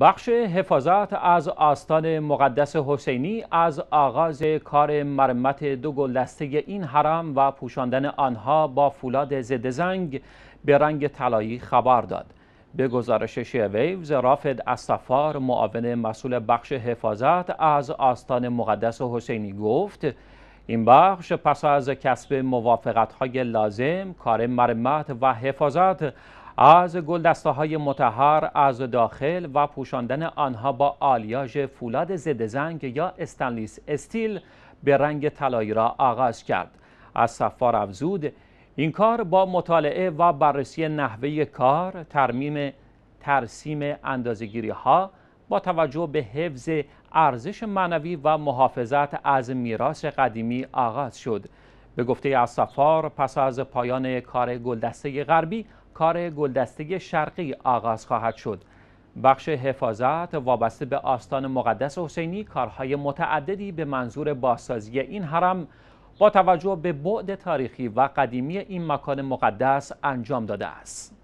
بخش حفاظت از آستان مقدس حسینی از آغاز کار مرمت دو گلدسته این حرم و پوشاندن آنها با فولاد ضد زنگ به رنگ طلایی خبر داد به گزارش شیویوز رافد استفار معاون مسئول بخش حفاظت از آستان مقدس حسینی گفت این بخش پس از کسب موافقت های لازم کار مرمت و حفاظت از گل دسته های متحر از داخل و پوشاندن آنها با آلیاژ فولاد ضد زنگ یا استنلیس استیل به رنگ طلایی را آغاز کرد از سفار افزود این کار با مطالعه و بررسی نحوه کار ترمیم ترسیم اندازگیری ها با توجه به حفظ ارزش معنوی و محافظت از میراث قدیمی آغاز شد به گفته اصفار پس از پایان کار گلدسته غربی کار گلدسته شرقی آغاز خواهد شد بخش حفاظت وابسته به آستان مقدس حسینی کارهای متعددی به منظور بازسازی این حرم با توجه به بعد تاریخی و قدیمی این مکان مقدس انجام داده است